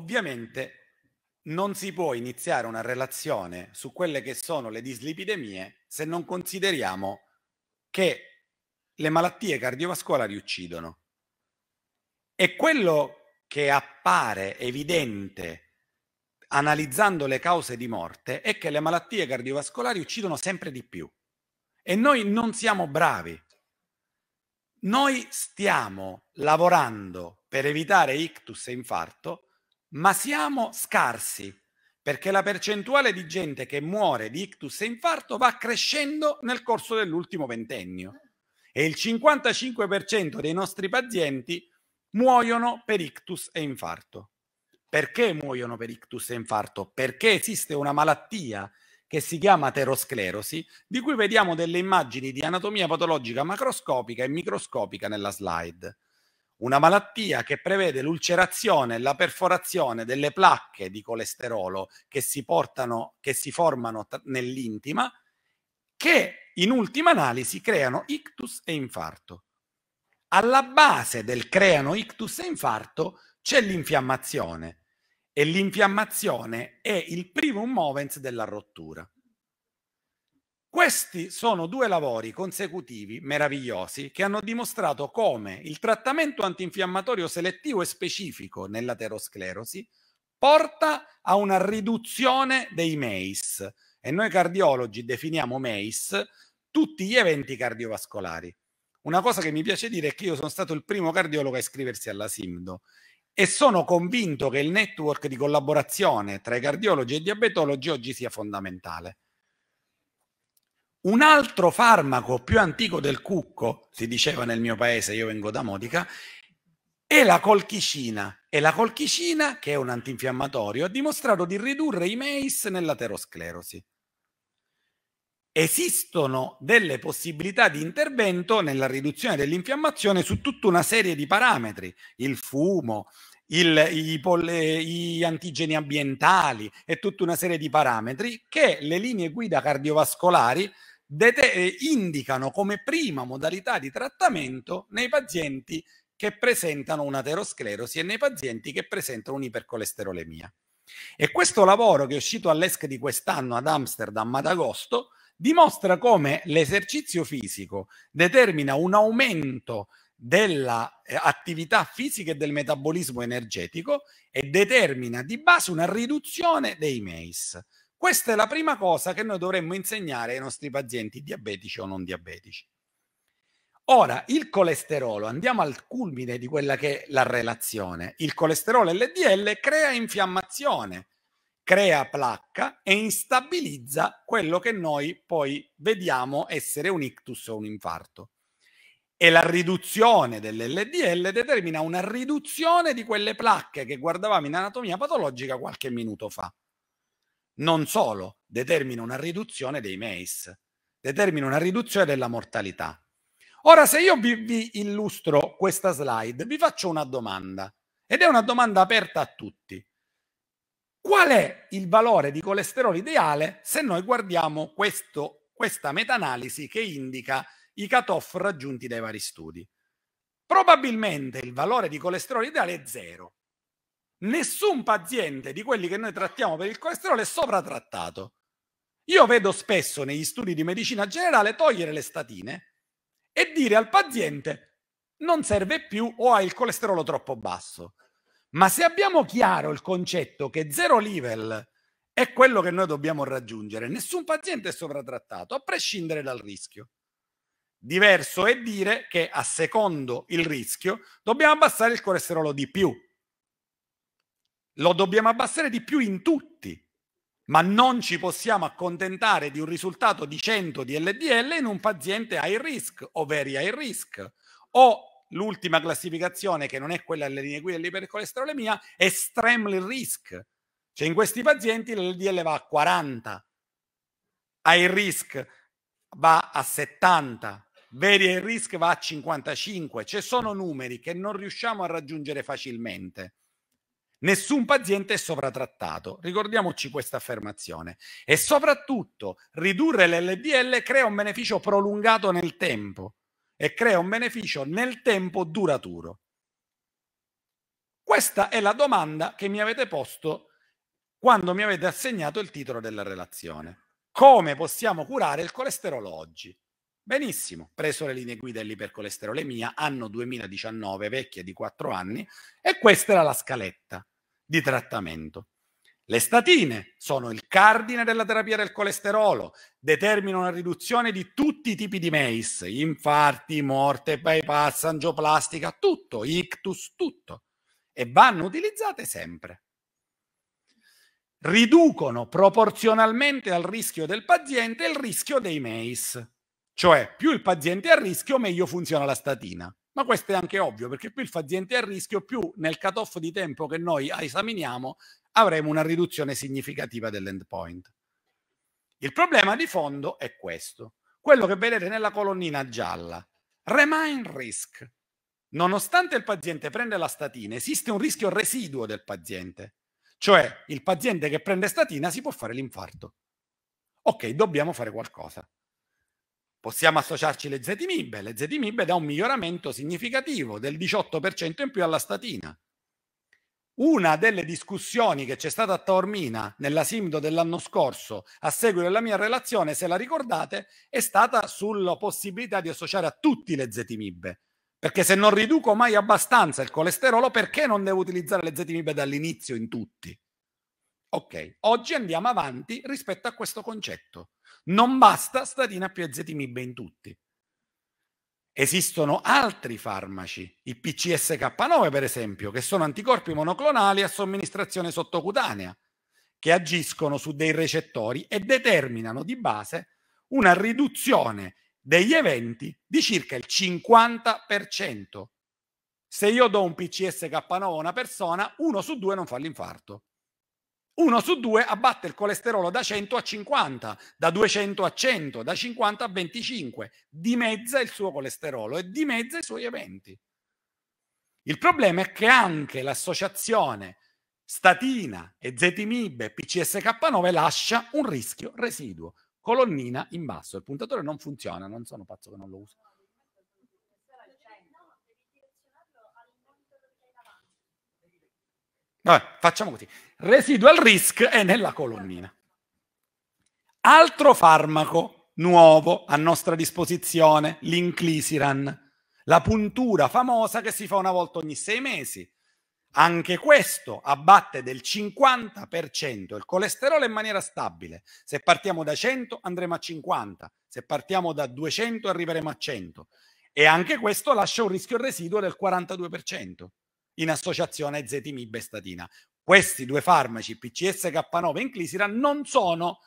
ovviamente non si può iniziare una relazione su quelle che sono le dislipidemie se non consideriamo che le malattie cardiovascolari uccidono. E quello che appare evidente analizzando le cause di morte è che le malattie cardiovascolari uccidono sempre di più e noi non siamo bravi. Noi stiamo lavorando per evitare ictus e infarto ma siamo scarsi perché la percentuale di gente che muore di ictus e infarto va crescendo nel corso dell'ultimo ventennio e il 55% dei nostri pazienti muoiono per ictus e infarto. Perché muoiono per ictus e infarto? Perché esiste una malattia che si chiama aterosclerosi, di cui vediamo delle immagini di anatomia patologica macroscopica e microscopica nella slide una malattia che prevede l'ulcerazione e la perforazione delle placche di colesterolo che si, portano, che si formano t- nell'intima, che in ultima analisi creano ictus e infarto. Alla base del creano ictus e infarto c'è l'infiammazione e l'infiammazione è il primo movens della rottura. Questi sono due lavori consecutivi meravigliosi che hanno dimostrato come il trattamento antinfiammatorio selettivo e specifico nell'aterosclerosi porta a una riduzione dei MACE e noi cardiologi definiamo MACE tutti gli eventi cardiovascolari. Una cosa che mi piace dire è che io sono stato il primo cardiologo a iscriversi alla SIMDO e sono convinto che il network di collaborazione tra i cardiologi e i diabetologi oggi sia fondamentale. Un altro farmaco più antico del cucco, si diceva nel mio paese, io vengo da Modica, è la colchicina. E la colchicina, che è un antinfiammatorio, ha dimostrato di ridurre i meis nell'aterosclerosi esistono delle possibilità di intervento nella riduzione dell'infiammazione su tutta una serie di parametri, il fumo, il, i, polle, eh, gli antigeni ambientali e tutta una serie di parametri che le linee guida cardiovascolari dete- eh, indicano come prima modalità di trattamento nei pazienti che presentano un'aterosclerosi e nei pazienti che presentano un'ipercolesterolemia. E questo lavoro che è uscito all'ESC di quest'anno ad Amsterdam ad agosto dimostra come l'esercizio fisico determina un aumento dell'attività eh, fisica e del metabolismo energetico e determina di base una riduzione dei MACE. Questa è la prima cosa che noi dovremmo insegnare ai nostri pazienti diabetici o non diabetici. Ora, il colesterolo, andiamo al culmine di quella che è la relazione. Il colesterolo LDL crea infiammazione, crea placca e instabilizza quello che noi poi vediamo essere un ictus o un infarto. E la riduzione dell'LDL determina una riduzione di quelle placche che guardavamo in anatomia patologica qualche minuto fa. Non solo, determina una riduzione dei MACE, determina una riduzione della mortalità. Ora, se io vi, vi illustro questa slide, vi faccio una domanda, ed è una domanda aperta a tutti. Qual è il valore di colesterolo ideale se noi guardiamo questo, questa meta-analisi che indica i cutoff raggiunti dai vari studi? Probabilmente il valore di colesterolo ideale è zero. Nessun paziente di quelli che noi trattiamo per il colesterolo è sovratrattato. Io vedo spesso negli studi di medicina generale togliere le statine e dire al paziente non serve più o ha il colesterolo troppo basso. Ma se abbiamo chiaro il concetto che zero level è quello che noi dobbiamo raggiungere, nessun paziente è sovratrattato, a prescindere dal rischio. Diverso è dire che a secondo il rischio dobbiamo abbassare il colesterolo di più. Lo dobbiamo abbassare di più in tutti, ma non ci possiamo accontentare di un risultato di 100 di LDL in un paziente high risk, ovvero high risk, o l'ultima classificazione, che non è quella delle linee guida dell'ipercolesterolemia, è extremely risk. Cioè in questi pazienti l'LDL va a 40, high ah, risk va a 70, veri high risk va a 55. Ci cioè, sono numeri che non riusciamo a raggiungere facilmente. Nessun paziente è sovratrattato, ricordiamoci questa affermazione. E soprattutto ridurre l'LDL crea un beneficio prolungato nel tempo e crea un beneficio nel tempo duraturo? Questa è la domanda che mi avete posto quando mi avete assegnato il titolo della relazione. Come possiamo curare il colesterolo oggi? Benissimo, preso le linee guida dell'ipercolesterolemia, anno 2019, vecchia di 4 anni, e questa era la scaletta di trattamento. Le statine sono il cardine della terapia del colesterolo, determinano una riduzione di tutti i tipi di MEIS, infarti, morte, bypass, angioplastica, tutto, ictus, tutto. E vanno utilizzate sempre. Riducono proporzionalmente al rischio del paziente il rischio dei MEIS. Cioè, più il paziente è a rischio, meglio funziona la statina. Ma questo è anche ovvio, perché più il paziente è a rischio, più nel cutoff di tempo che noi esaminiamo, avremo una riduzione significativa dell'endpoint. Il problema di fondo è questo, quello che vedete nella colonnina gialla, remain risk. Nonostante il paziente prenda la statina, esiste un rischio residuo del paziente, cioè il paziente che prende statina si può fare l'infarto. Ok, dobbiamo fare qualcosa. Possiamo associarci le zetimibe, le zetimibe dà un miglioramento significativo del 18% in più alla statina una delle discussioni che c'è stata a Taormina nella Simdo dell'anno scorso, a seguito della mia relazione, se la ricordate, è stata sulla possibilità di associare a tutti le zetimibe. Perché se non riduco mai abbastanza il colesterolo, perché non devo utilizzare le zetimibe dall'inizio in tutti? Ok, oggi andiamo avanti rispetto a questo concetto. Non basta statina più ezetimibe in tutti. Esistono altri farmaci, il PCSK9 per esempio, che sono anticorpi monoclonali a somministrazione sottocutanea, che agiscono su dei recettori e determinano di base una riduzione degli eventi di circa il 50%. Se io do un PCSK9 a una persona, uno su due non fa l'infarto uno su due abbatte il colesterolo da 100 a 50, da 200 a 100, da 50 a 25, dimezza il suo colesterolo e dimezza i suoi eventi. Il problema è che anche l'associazione statina e zetimib e PCSK9 lascia un rischio residuo, colonnina in basso. Il puntatore non funziona, non sono pazzo che non lo uso. Vabbè, facciamo così. Residual risk è nella colonnina. Altro farmaco nuovo a nostra disposizione, l'inclisiran, la puntura famosa che si fa una volta ogni sei mesi. Anche questo abbatte del 50% il colesterolo in maniera stabile. Se partiamo da 100 andremo a 50, se partiamo da 200 arriveremo a 100 e anche questo lascia un rischio residuo del 42% in associazione a zetimib e statina. Questi due farmaci, PCSK9 e Inclisiran, non sono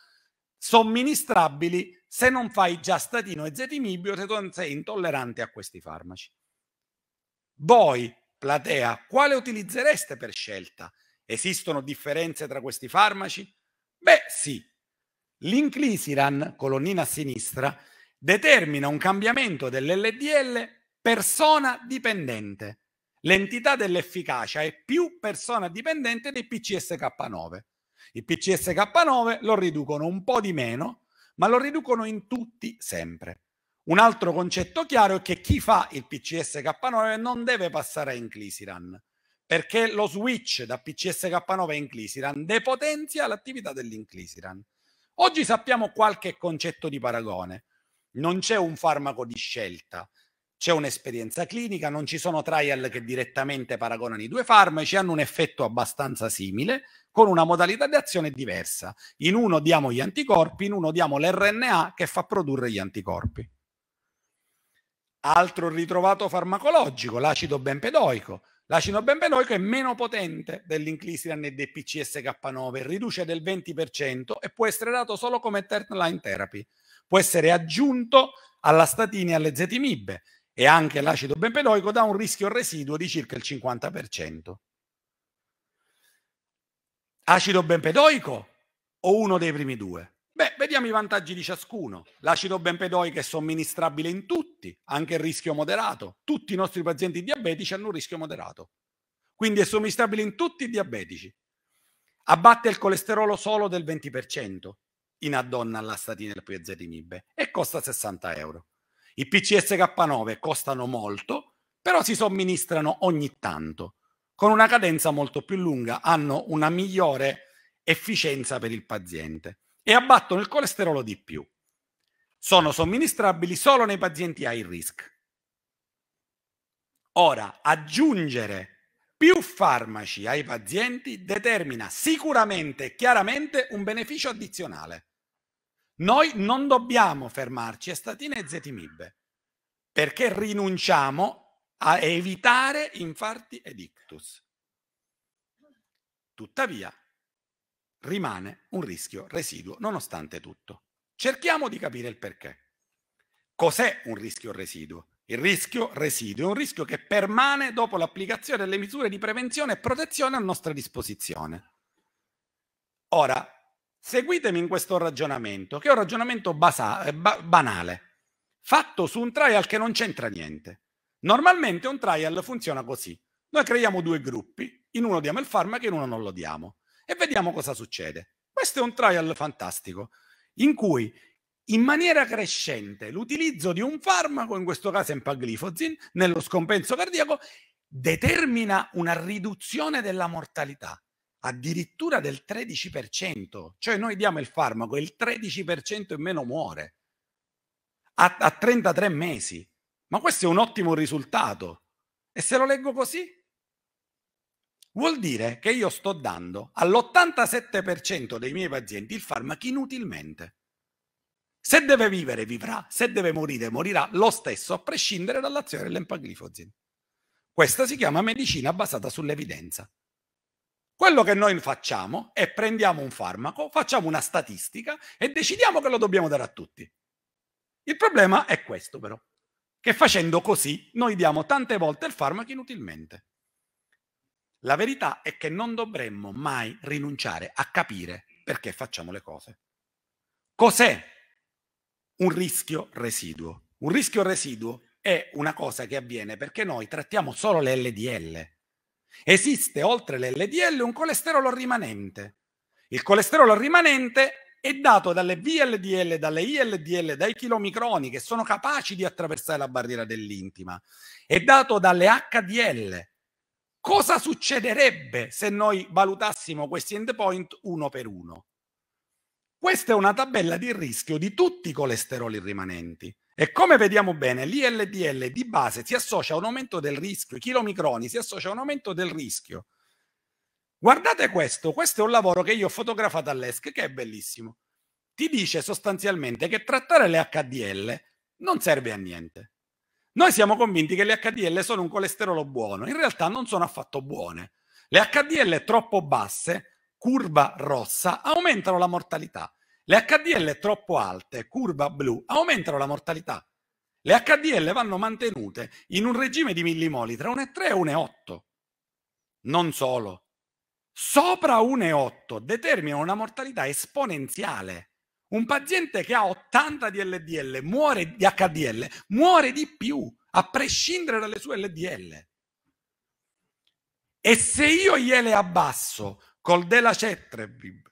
somministrabili se non fai già statino e zetimib o se non sei intollerante a questi farmaci. Voi, platea, quale utilizzereste per scelta? Esistono differenze tra questi farmaci? Beh, sì. L'inclisiran, colonnina a sinistra, determina un cambiamento dell'LDL persona dipendente. L'entità dell'efficacia è più persona dipendente dei PCSK9. Il PCSK9 lo riducono un po' di meno, ma lo riducono in tutti sempre. Un altro concetto chiaro è che chi fa il PCSK9 non deve passare a Inclisiran, perché lo switch da PCSK9 a Inclisiran depotenzia l'attività dell'Inclisiran. Oggi sappiamo qualche concetto di paragone. Non c'è un farmaco di scelta, c'è un'esperienza clinica, non ci sono trial che direttamente paragonano i due farmaci, hanno un effetto abbastanza simile, con una modalità di azione diversa. In uno diamo gli anticorpi, in uno diamo l'RNA che fa produrre gli anticorpi. Altro ritrovato farmacologico, l'acido benpedoico. L'acido benpedoico è meno potente dell'inclisiran e del PCSK9, riduce del 20% e può essere dato solo come third line therapy. Può essere aggiunto alla statina e alle zetimibe e anche l'acido bempenoico dà un rischio residuo di circa il 50%. Acido bempenoico o uno dei primi due? Beh, vediamo i vantaggi di ciascuno. L'acido bempedoico è somministrabile in tutti, anche il rischio moderato. Tutti i nostri pazienti diabetici hanno un rischio moderato. Quindi è somministrabile in tutti i diabetici. Abbatte il colesterolo solo del 20% in addonna alla statina e al piazetinib e costa 60 euro. I PCSK9 costano molto, però si somministrano ogni tanto. Con una cadenza molto più lunga hanno una migliore efficienza per il paziente e abbattono il colesterolo di più. Sono somministrabili solo nei pazienti high risk. Ora, aggiungere più farmaci ai pazienti determina sicuramente e chiaramente un beneficio addizionale. Noi non dobbiamo fermarci a statine e zetimib perché rinunciamo a evitare infarti ed ictus. Tuttavia, rimane un rischio residuo nonostante tutto. Cerchiamo di capire il perché. Cos'è un rischio residuo? Il rischio residuo è un rischio che permane dopo l'applicazione delle misure di prevenzione e protezione a nostra disposizione. Ora, Seguitemi in questo ragionamento, che è un ragionamento basa- eh, ba- banale, fatto su un trial che non c'entra niente. Normalmente un trial funziona così. Noi creiamo due gruppi, in uno diamo il farmaco e in uno non lo diamo, e vediamo cosa succede. Questo è un trial fantastico, in cui in maniera crescente l'utilizzo di un farmaco, in questo caso empaglifosin, nello scompenso cardiaco, determina una riduzione della mortalità addirittura del 13%, cioè noi diamo il farmaco e il 13% in meno muore a, a 33 mesi. Ma questo è un ottimo risultato. E se lo leggo così, vuol dire che io sto dando all'87% dei miei pazienti il farmaco inutilmente. Se deve vivere, vivrà, se deve morire, morirà lo stesso, a prescindere dall'azione dell'empaglifosin. Questa si chiama medicina basata sull'evidenza. Quello che noi facciamo è prendiamo un farmaco, facciamo una statistica e decidiamo che lo dobbiamo dare a tutti. Il problema è questo però, che facendo così noi diamo tante volte il farmaco inutilmente. La verità è che non dovremmo mai rinunciare a capire perché facciamo le cose. Cos'è un rischio residuo? Un rischio residuo è una cosa che avviene perché noi trattiamo solo le LDL Esiste oltre l'LDL un colesterolo rimanente. Il colesterolo rimanente è dato dalle VLDL, dalle ILDL, dai chilomicroni che sono capaci di attraversare la barriera dell'intima, è dato dalle HDL. Cosa succederebbe se noi valutassimo questi endpoint uno per uno? Questa è una tabella di rischio di tutti i colesteroli rimanenti. E come vediamo bene, l'ILDL di base si associa a un aumento del rischio, i chilomicroni si associa a un aumento del rischio. Guardate questo, questo è un lavoro che io ho fotografato all'ESC che è bellissimo. Ti dice sostanzialmente che trattare le HDL non serve a niente. Noi siamo convinti che le HDL sono un colesterolo buono, in realtà non sono affatto buone. Le HDL troppo basse curva rossa aumentano la mortalità. Le HDL troppo alte, curva blu, aumentano la mortalità. Le HDL vanno mantenute in un regime di millimoli tra 1,3 e 1,8. Non solo. Sopra 1,8 determinano una mortalità esponenziale. Un paziente che ha 80 di LDL muore di HDL, muore di più, a prescindere dalle sue LDL. E se io gliele abbasso col della Cetrebib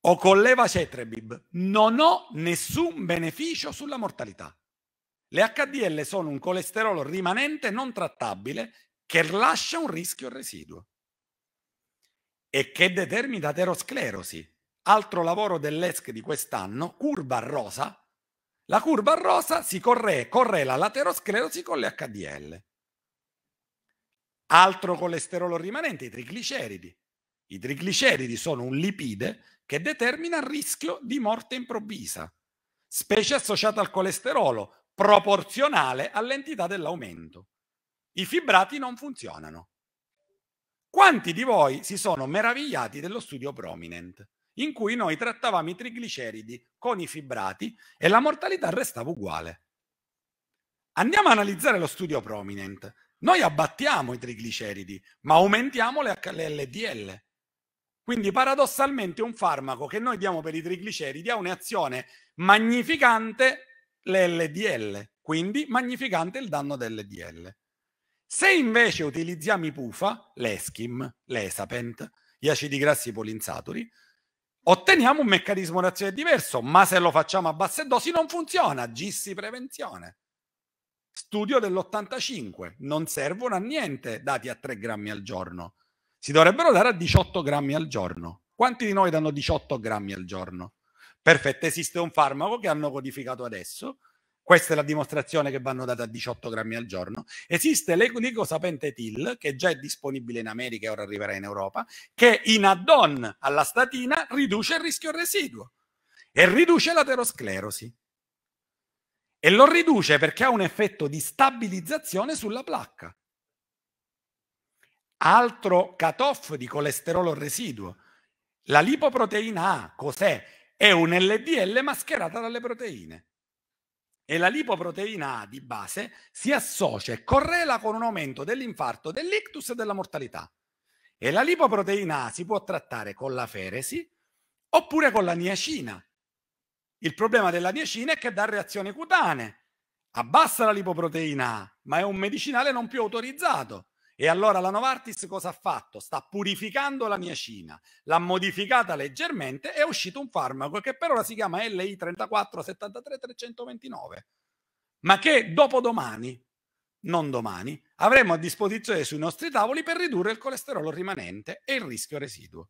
o con l'Eva Cetrebib non ho nessun beneficio sulla mortalità. Le HDL sono un colesterolo rimanente non trattabile che lascia un rischio residuo e che determina aterosclerosi. Altro lavoro dell'ESC di quest'anno, curva rosa. La curva rosa si corre- correla l'aterosclerosi con le HDL. Altro colesterolo rimanente, i trigliceridi. I trigliceridi sono un lipide che determina il rischio di morte improvvisa, specie associata al colesterolo, proporzionale all'entità dell'aumento. I fibrati non funzionano. Quanti di voi si sono meravigliati dello studio Prominent, in cui noi trattavamo i trigliceridi con i fibrati e la mortalità restava uguale? Andiamo a analizzare lo studio Prominent. Noi abbattiamo i trigliceridi, ma aumentiamo le LDL. Quindi paradossalmente un farmaco che noi diamo per i trigliceridi ha un'azione magnificante l'LDL, quindi magnificante il danno dell'LDL. Se invece utilizziamo i PUFA, l'ESCHIM, l'ESAPENT, gli acidi grassi polinsaturi, otteniamo un meccanismo di azione diverso, ma se lo facciamo a basse dosi non funziona, GISSI prevenzione. Studio dell'85, non servono a niente dati a 3 grammi al giorno si dovrebbero dare a 18 grammi al giorno. Quanti di noi danno 18 grammi al giorno? Perfetto, esiste un farmaco che hanno codificato adesso. Questa è la dimostrazione che vanno date a 18 grammi al giorno. Esiste l'eglicosapentetil, che già è disponibile in America e ora arriverà in Europa, che in add-on alla statina riduce il rischio residuo e riduce l'aterosclerosi. E lo riduce perché ha un effetto di stabilizzazione sulla placca altro cutoff di colesterolo residuo. La lipoproteina A cos'è? È un LDL mascherata dalle proteine. E la lipoproteina A di base si associa e correla con un aumento dell'infarto, dell'ictus e della mortalità. E la lipoproteina A si può trattare con la feresi oppure con la niacina. Il problema della niacina è che dà reazioni cutanee, abbassa la lipoproteina A, ma è un medicinale non più autorizzato. E allora la Novartis cosa ha fatto? Sta purificando la miacina, l'ha modificata leggermente e è uscito un farmaco che per ora si chiama LI 3473329, ma che dopo domani, non domani, avremo a disposizione sui nostri tavoli per ridurre il colesterolo rimanente e il rischio residuo.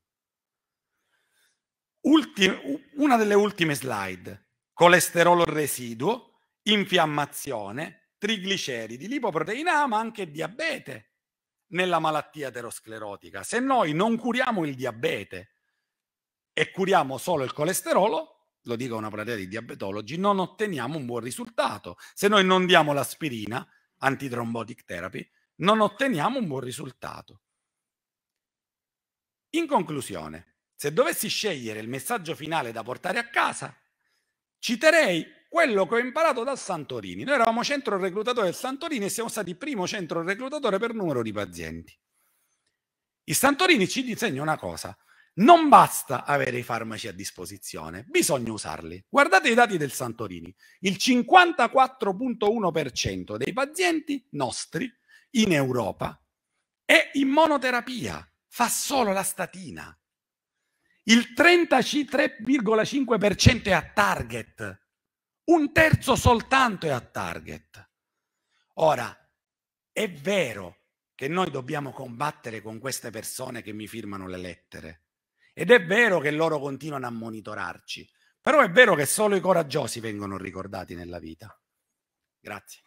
Ultime, una delle ultime slide, colesterolo residuo, infiammazione, trigliceridi, lipoproteina, A, ma anche diabete nella malattia aterosclerotica. Se noi non curiamo il diabete e curiamo solo il colesterolo, lo dico a una platea di diabetologi, non otteniamo un buon risultato. Se noi non diamo l'aspirina, antitrombotic therapy, non otteniamo un buon risultato. In conclusione, se dovessi scegliere il messaggio finale da portare a casa, citerei quello che ho imparato dal Santorini. Noi eravamo centro reclutatore del Santorini e siamo stati primo centro reclutatore per numero di pazienti. Il Santorini ci insegna una cosa, non basta avere i farmaci a disposizione, bisogna usarli. Guardate i dati del Santorini. Il 54.1% dei pazienti nostri in Europa è in monoterapia, fa solo la statina. Il 33,5% è a target, un terzo soltanto è a target. Ora, è vero che noi dobbiamo combattere con queste persone che mi firmano le lettere ed è vero che loro continuano a monitorarci, però è vero che solo i coraggiosi vengono ricordati nella vita. Grazie.